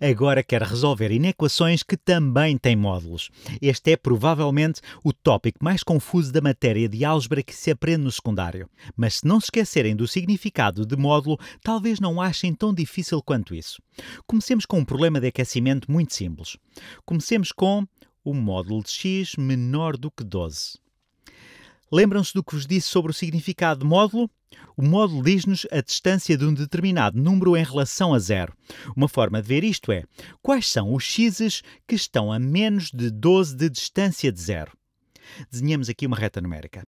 agora quer resolver inequações que também têm módulos. Este é provavelmente o tópico mais confuso da matéria de álgebra que se aprende no secundário. Mas se não se esquecerem do significado de módulo, talvez não achem tão difícil quanto isso. Comecemos com um problema de aquecimento muito simples. Comecemos com o módulo de x menor do que 12. Lembram-se do que vos disse sobre o significado de módulo? O módulo diz-nos a distância de um determinado número em relação a zero. Uma forma de ver isto é quais são os x's que estão a menos de 12 de distância de zero. Desenhamos aqui uma reta numérica.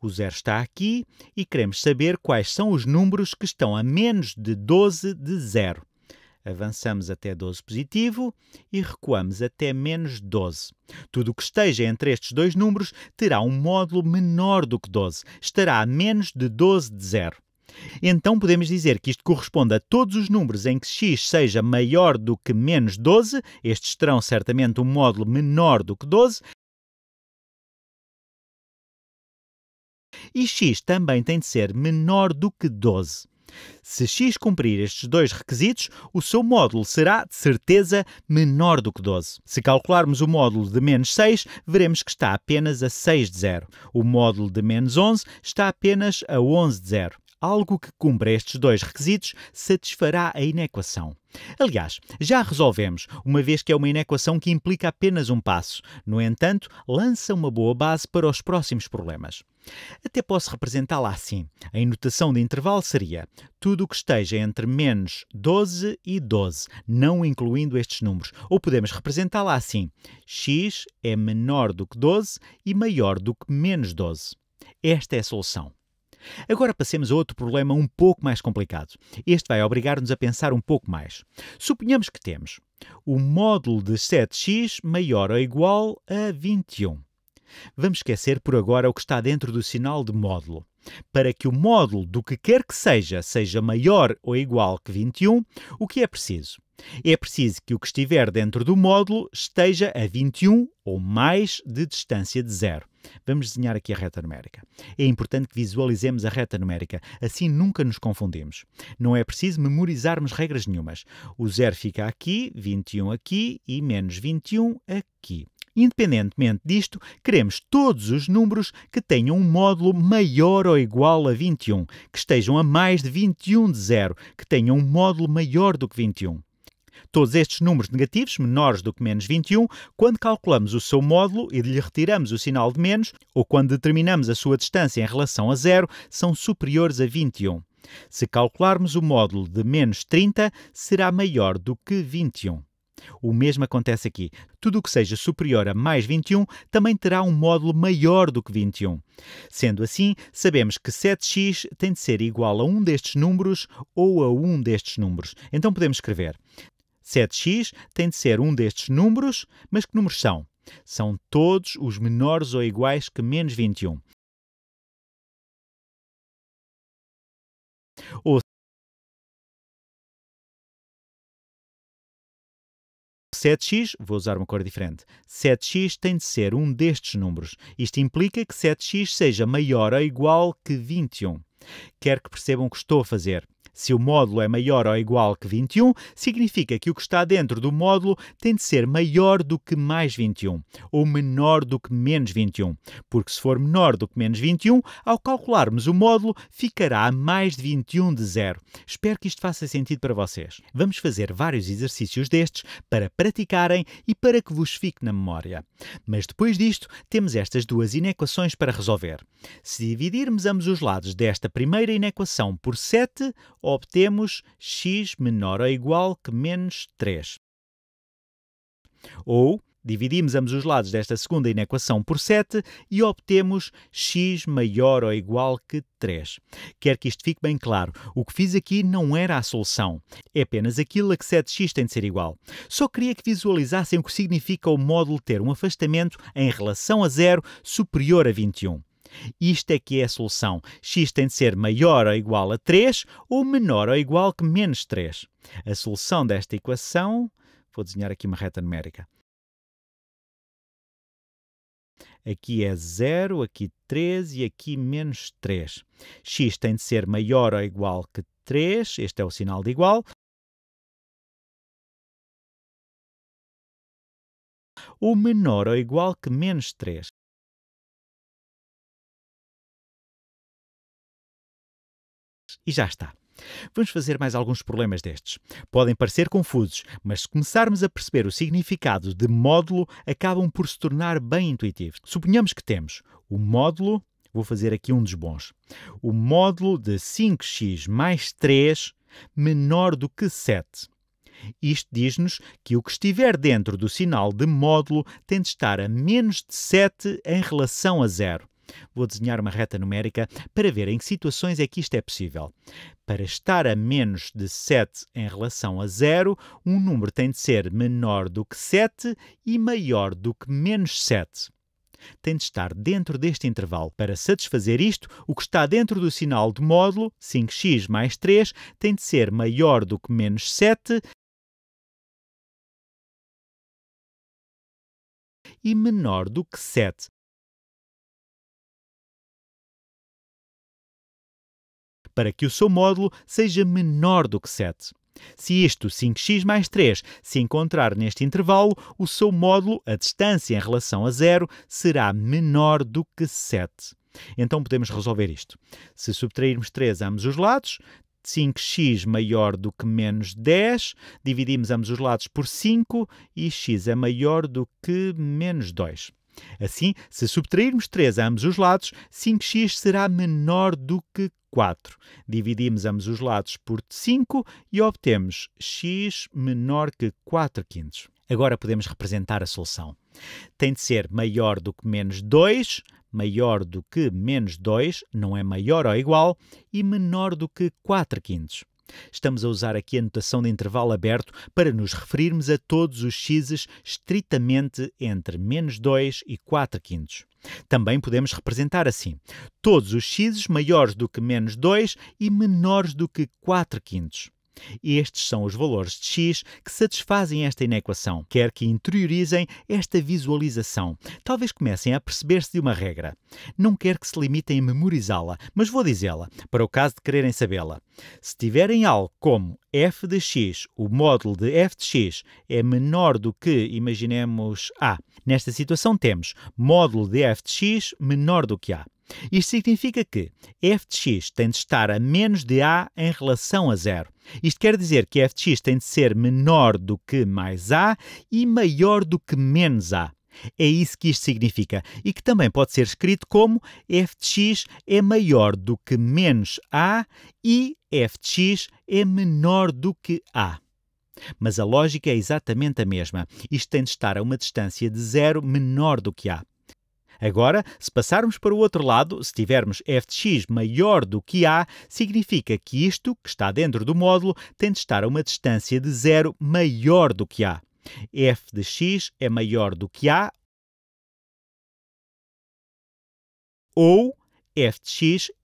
O zero está aqui e queremos saber quais são os números que estão a menos de 12 de zero. Avançamos até 12 positivo e recuamos até menos 12. Tudo o que esteja entre estes dois números terá um módulo menor do que 12, estará a menos de 12 de zero. Então podemos dizer que isto corresponde a todos os números em que x seja maior do que menos 12, estes terão certamente um módulo menor do que 12, e x também tem de ser menor do que 12. Se x cumprir estes dois requisitos, o seu módulo será, de certeza, menor do que 12. Se calcularmos o módulo de menos 6, veremos que está apenas a 6 de zero. O módulo de menos 11 está apenas a 11 de zero. Algo que cumpra estes dois requisitos satisfará a inequação. Aliás, já a resolvemos, uma vez que é uma inequação que implica apenas um passo. No entanto, lança uma boa base para os próximos problemas. Até posso representá-la assim. A notação de intervalo seria tudo o que esteja entre menos 12 e 12, não incluindo estes números. Ou podemos representá-la assim. x é menor do que 12 e maior do que menos 12. Esta é a solução. Agora passemos a outro problema um pouco mais complicado. Este vai obrigar-nos a pensar um pouco mais. Suponhamos que temos o módulo de 7x maior ou igual a 21. Vamos esquecer por agora o que está dentro do sinal de módulo. Para que o módulo do que quer que seja seja maior ou igual que 21, o que é preciso? É preciso que o que estiver dentro do módulo esteja a 21 ou mais de distância de zero. Vamos desenhar aqui a reta numérica. É importante que visualizemos a reta numérica, assim nunca nos confundimos. Não é preciso memorizarmos regras nenhumas. O zero fica aqui, 21 aqui e menos 21 aqui. Independentemente disto, queremos todos os números que tenham um módulo maior ou igual a 21, que estejam a mais de 21 de zero, que tenham um módulo maior do que 21. Todos estes números negativos, menores do que menos 21, quando calculamos o seu módulo e lhe retiramos o sinal de menos, ou quando determinamos a sua distância em relação a zero, são superiores a 21. Se calcularmos o módulo de menos 30, será maior do que 21. O mesmo acontece aqui. Tudo o que seja superior a mais 21 também terá um módulo maior do que 21. Sendo assim, sabemos que 7x tem de ser igual a um destes números ou a um destes números. Então podemos escrever 7x tem de ser um destes números, mas que números são? São todos os menores ou iguais que menos 21. Ou 7x, vou usar uma cor diferente, 7x tem de ser um destes números. Isto implica que 7x seja maior ou igual que 21. Quero que percebam o que estou a fazer. Se o módulo é maior ou igual que 21, significa que o que está dentro do módulo tem de ser maior do que mais 21 ou menor do que menos 21, porque se for menor do que menos 21, ao calcularmos o módulo, ficará a mais de 21 de zero. Espero que isto faça sentido para vocês. Vamos fazer vários exercícios destes para praticarem e para que vos fique na memória. Mas depois disto, temos estas duas inequações para resolver. Se dividirmos ambos os lados desta primeira inequação por 7, obtemos x menor ou igual que menos 3. Ou dividimos ambos os lados desta segunda inequação por 7 e obtemos x maior ou igual que 3. Quero que isto fique bem claro. O que fiz aqui não era a solução. É apenas aquilo a que 7x tem de ser igual. Só queria que visualizassem o que significa o módulo ter um afastamento em relação a zero superior a 21. Isto é que é a solução. x tem de ser maior ou igual a 3 ou menor ou igual que menos 3. A solução desta equação... Vou desenhar aqui uma reta numérica. Aqui é 0, aqui 3 e aqui menos 3. x tem de ser maior ou igual que 3, este é o sinal de igual. Ou menor ou igual que menos 3. e já está. Vamos fazer mais alguns problemas destes. Podem parecer confusos, mas se começarmos a perceber o significado de módulo, acabam por se tornar bem intuitivos. Suponhamos que temos o módulo, vou fazer aqui um dos bons, o módulo de 5x mais 3 menor do que 7. Isto diz-nos que o que estiver dentro do sinal de módulo tem de estar a menos de 7 em relação a zero. Vou desenhar uma reta numérica para ver em que situações é que isto é possível. Para estar a menos de 7 em relação a 0, um número tem de ser menor do que 7 e maior do que menos 7 tem de estar dentro deste intervalo. Para satisfazer isto, o que está dentro do sinal de módulo, 5x mais 3, tem de ser maior do que menos 7 e menor do que 7. para que o seu módulo seja menor do que 7. Se isto 5x mais 3 se encontrar neste intervalo, o seu módulo, a distância em relação a zero, será menor do que 7. Então podemos resolver isto. Se subtrairmos 3 a ambos os lados, 5x maior do que menos 10, dividimos ambos os lados por 5 e x é maior do que menos 2. Assim, se subtrairmos 3 a ambos os lados, 5x será menor do que 4. Dividimos ambos os lados por 5 e obtemos x menor que 4 quintos. Agora podemos representar a solução. Tem de ser maior do que menos 2, maior do que menos 2, não é maior ou igual, e menor do que 4 quintos. Estamos a usar aqui a notação de intervalo aberto para nos referirmos a todos os x's estritamente entre menos 2 e 4 quintos. Também podemos representar assim todos os x's maiores do que menos 2 e menores do que 4 quintos. Estes são os valores de x que satisfazem esta inequação. Quer que interiorizem esta visualização. Talvez comecem a perceber-se de uma regra. Não quero que se limitem a memorizá-la, mas vou dizê-la, para o caso de quererem sabê-la. Se tiverem algo como f de x, o módulo de f de x, é menor do que, imaginemos, a. Nesta situação temos módulo de f de x menor do que a. Isto significa que f de x tem de estar a menos de a em relação a zero. Isto quer dizer que f de x tem de ser menor do que mais a e maior do que menos a. É isso que isto significa e que também pode ser escrito como f de x é maior do que menos a e f de x é menor do que a. Mas a lógica é exatamente a mesma. Isto tem de estar a uma distância de zero menor do que a. Agora, se passarmos para o outro lado, se tivermos f de x maior do que a, significa que isto, que está dentro do módulo, tem de estar a uma distância de zero maior do que a. f de x é maior do que a, ou f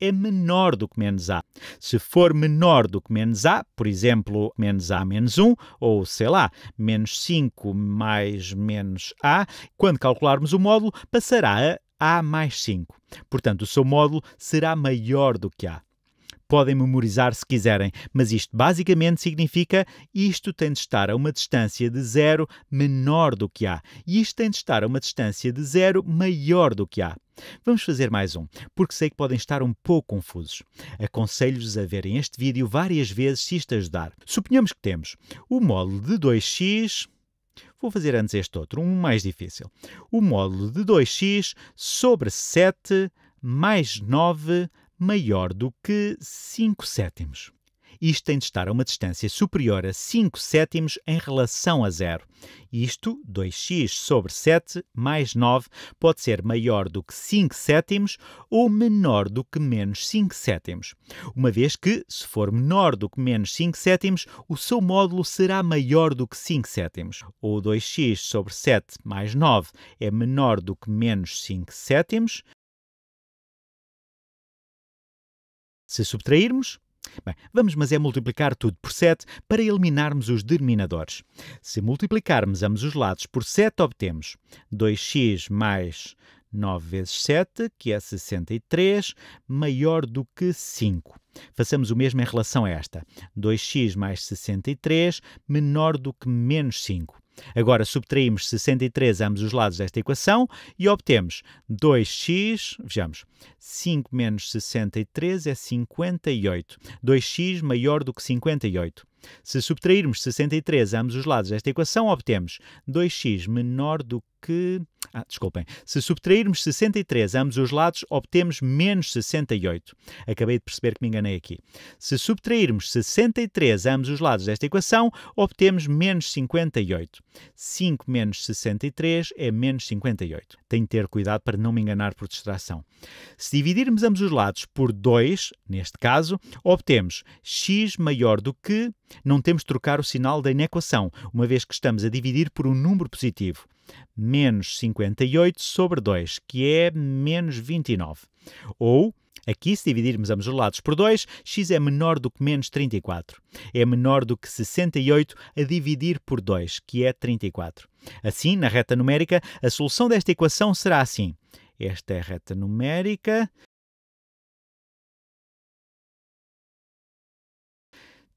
é menor do que menos a. Se for menor do que menos a, por exemplo, menos a menos 1, ou sei lá, menos 5 mais menos a, quando calcularmos o módulo, passará a a mais 5. Portanto, o seu módulo será maior do que a podem memorizar se quiserem, mas isto basicamente significa isto tem de estar a uma distância de zero menor do que A e isto tem de estar a uma distância de zero maior do que A. Vamos fazer mais um, porque sei que podem estar um pouco confusos. Aconselho-vos a verem este vídeo várias vezes se isto ajudar. Suponhamos que temos o módulo de 2x. Vou fazer antes este outro, um mais difícil. O módulo de 2x sobre 7 mais 9 maior do que 5 sétimos. Isto tem de estar a uma distância superior a 5 sétimos em relação a zero. Isto, 2x sobre 7 mais 9, pode ser maior do que 5 sétimos ou menor do que menos 5 sétimos. Uma vez que, se for menor do que menos 5 sétimos, o seu módulo será maior do que 5 sétimos. Ou 2x sobre 7 mais 9 é menor do que menos 5 sétimos, Se subtrairmos, Bem, vamos, mas é multiplicar tudo por 7 para eliminarmos os denominadores. Se multiplicarmos ambos os lados por 7, obtemos 2x mais 9 vezes 7, que é 63, maior do que 5. Façamos o mesmo em relação a esta. 2x mais 63, menor do que menos 5. Agora subtraímos 63 a ambos os lados desta equação e obtemos 2x, vejamos, 5 menos 63 é 58. 2x maior do que 58. Se subtrairmos 63 a ambos os lados desta equação, obtemos 2x menor do que ah, desculpem. Se subtrairmos 63 a ambos os lados, obtemos menos 68. Acabei de perceber que me enganei aqui. Se subtrairmos 63 a ambos os lados desta equação, obtemos menos 58. 5 menos 63 é menos 58. Tenho de ter cuidado para não me enganar por distração. Se dividirmos ambos os lados por 2, neste caso, obtemos x maior do que não temos de trocar o sinal da inequação, uma vez que estamos a dividir por um número positivo. Menos 58 sobre 2, que é menos 29. Ou, aqui, se dividirmos ambos os lados por 2, x é menor do que menos 34. É menor do que 68 a dividir por 2, que é 34. Assim, na reta numérica, a solução desta equação será assim. Esta é a reta numérica,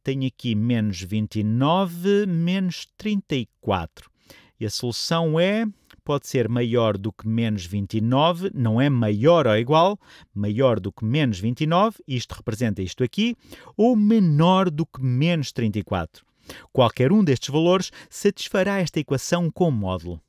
tenho aqui menos 29, menos 34. E a solução é, pode ser maior do que menos 29, não é maior ou igual, maior do que menos 29, isto representa isto aqui, ou menor do que menos 34. Qualquer um destes valores satisfará esta equação com módulo.